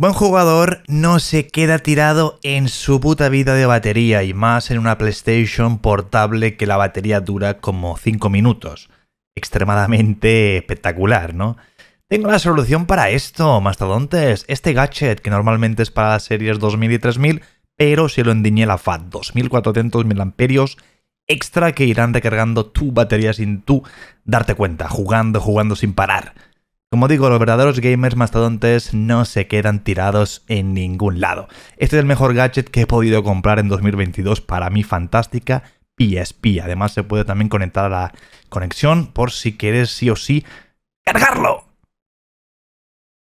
Buen jugador no se queda tirado en su puta vida de batería y más en una PlayStation portable que la batería dura como 5 minutos. Extremadamente espectacular, ¿no? Tengo la solución para esto, mastodontes. Este gadget que normalmente es para las series 2000 y 3000, pero se lo endiñé la FAT 2400 amperios extra que irán recargando tu batería sin tú darte cuenta, jugando, jugando sin parar. Como digo, los verdaderos gamers mastodontes no se quedan tirados en ningún lado. Este es el mejor gadget que he podido comprar en 2022 para mi fantástica PSP. Además se puede también conectar a la conexión por si quieres sí o sí cargarlo.